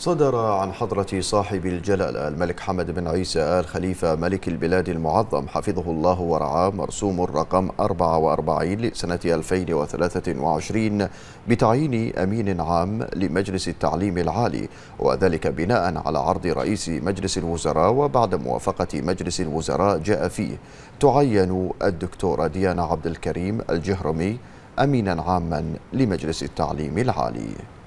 صدر عن حضرة صاحب الجلالة الملك حمد بن عيسى آل خليفة ملك البلاد المعظم حفظه الله ورعاه مرسوم الرقم 44 لسنة 2023 بتعيين أمين عام لمجلس التعليم العالي وذلك بناء على عرض رئيس مجلس الوزراء وبعد موافقة مجلس الوزراء جاء فيه تعين الدكتورة ديانا عبد الكريم الجهرمي أمينا عاما لمجلس التعليم العالي